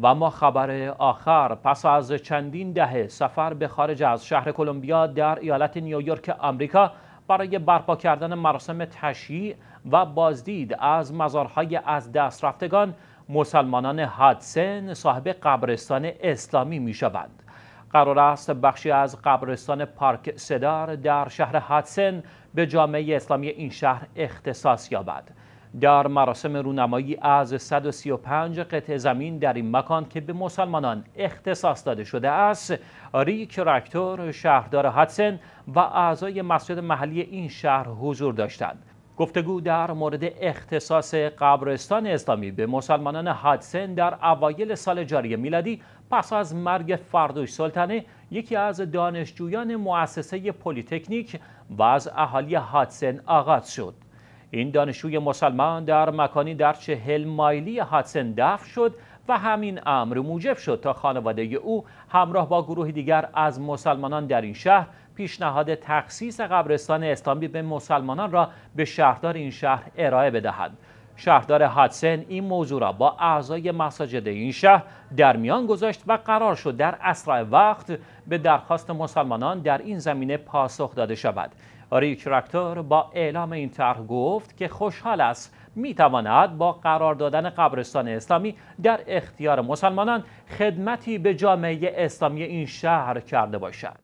و ما خبر آخر پس از چندین دهه سفر به خارج از شهر کلمبیا در ایالت نیویورک آمریکا برای برپا کردن مراسم تشییع و بازدید از مزارهای از دست رفتگان مسلمانان هادسن صاحب قبرستان اسلامی می شوند. قرار است بخشی از قبرستان پارک سدار در شهر هادسن به جامعه اسلامی این شهر اختصاص یابد. در مراسم رونمایی از 135 قطع زمین در این مکان که به مسلمانان اختصاص داده شده است ریک رکتور شهردار هدسن و اعضای مسجد محلی این شهر حضور داشتند گفتگو در مورد اختصاص قبرستان اسلامی به مسلمانان هدسن در اوایل سال جاری میلادی پس از مرگ فردوش سلطنه یکی از دانشجویان مؤسسه پلیتکنیک و از اهالی هدسن آغاز شد این دانشجوی مسلمان در مکانی در چهل مایلی هاتسن دفن شد و همین امر موجب شد تا خانواده او همراه با گروه دیگر از مسلمانان در این شهر پیشنهاد تخصیص قبرستان استانبی به مسلمانان را به شهردار این شهر ارائه بدهد. شهردار هاتسن این موضوع را با اعضای مساجد این شهر در میان گذاشت و قرار شد در اسرع وقت به درخواست مسلمانان در این زمینه پاسخ داده شود ریچ با اعلام این طرح گفت که خوشحال است میتواند با قرار دادن قبرستان اسلامی در اختیار مسلمانان خدمتی به جامعه اسلامی این شهر کرده باشد